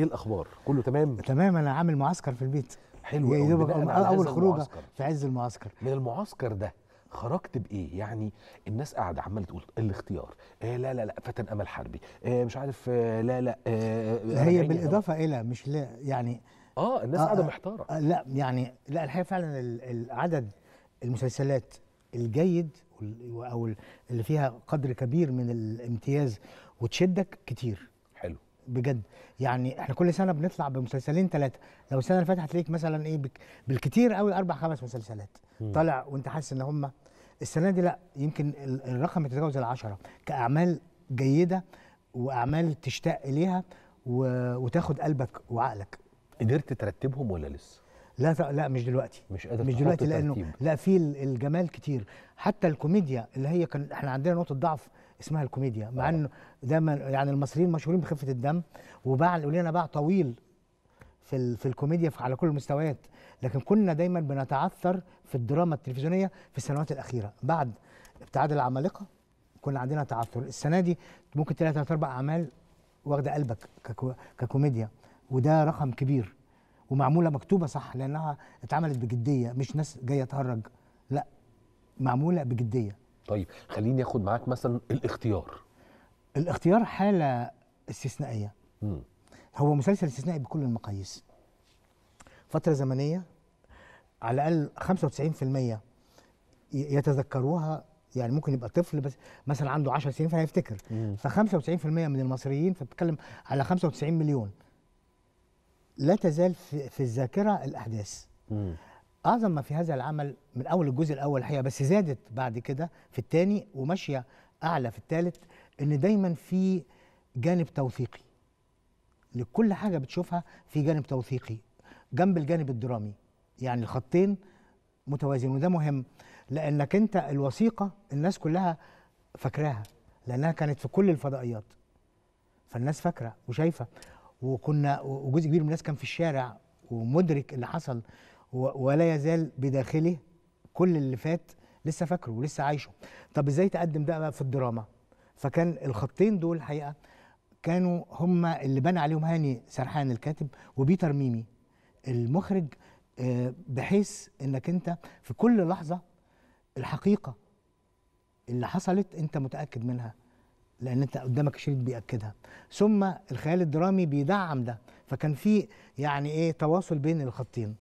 ايه الاخبار كله تمام تمام انا عامل معسكر في البيت حلو يا دوبك اول خروجه في عز المعسكر من المعسكر ده خرجت بايه يعني الناس قاعده عماله تقول الاختيار آه لا لا لا فتن امل حربي آه مش عارف آه لا لا آه, آه، هي بالاضافه الى مش لا يعني اه الناس قاعده آه, آه، محتاره آه لا يعني لا الحقيقه فعلا العدد المسلسلات الجيد او اللي فيها قدر كبير من الامتياز وتشدك كتير بجد يعني احنا كل سنه بنطلع بمسلسلين ثلاثه لو السنه اللي فاتت هتلاقيك مثلا ايه بالكتير قوي اربع خمس مسلسلات مم. طالع وانت حاسس ان هم السنه دي لا يمكن الرقم يتجاوز العشرة كاعمال جيده واعمال تشتاق اليها وتاخد قلبك وعقلك قدرت ترتبهم ولا لسه لا لا مش دلوقتي مش قادر مش دلوقتي لانه ترتيب. لا في الجمال كتير حتى الكوميديا اللي هي كان احنا عندنا نقطه ضعف اسمها الكوميديا مع آه. انه دايما يعني المصريين مشهورين بخفه الدم وباع لنا باع طويل في في الكوميديا في على كل المستويات لكن كنا دايما بنتعثر في الدراما التلفزيونيه في السنوات الاخيره بعد ابتعاد العمالقه كنا عندنا تعثر السنه دي ممكن تلاقي اربع اعمال واخده قلبك ككو ككوميديا وده رقم كبير ومعموله مكتوبه صح لانها اتعملت بجديه مش ناس جايه تهرج لا معموله بجديه طيب خليني اخد معاك مثلا الاختيار الاختيار حاله استثنائيه مم. هو مسلسل استثنائي بكل المقاييس فتره زمنيه على الاقل 95% يتذكروها يعني ممكن يبقى طفل بس مثلا عنده 10 سنين فهيفتكر ف 95% من المصريين فبتتكلم على 95 مليون لا تزال في, في الذاكره الاحداث مم. اعظم ما في هذا العمل من اول الجزء الاول الحقيقه بس زادت بعد كده في الثاني وماشيه اعلى في الثالث ان دايما في جانب توثيقي لكل حاجه بتشوفها في جانب توثيقي جنب الجانب الدرامي يعني الخطين متوازن وده مهم لانك انت الوثيقه الناس كلها فاكراها لانها كانت في كل الفضائيات فالناس فاكره وشايفه وكنا وجزء كبير من الناس كان في الشارع ومدرك اللي حصل ولا يزال بداخله كل اللي فات لسه فاكره ولسه عايشه طب ازاي تقدم ده بقى في الدراما فكان الخطين دول الحقيقه كانوا هم اللي بنى عليهم هاني سرحان الكاتب وبيتر ميمي المخرج آه، بحيث انك انت في كل لحظه الحقيقه اللي حصلت انت متاكد منها لان انت قدامك شريط بياكدها ثم الخيال الدرامي بيدعم ده فكان في يعني ايه تواصل بين الخطين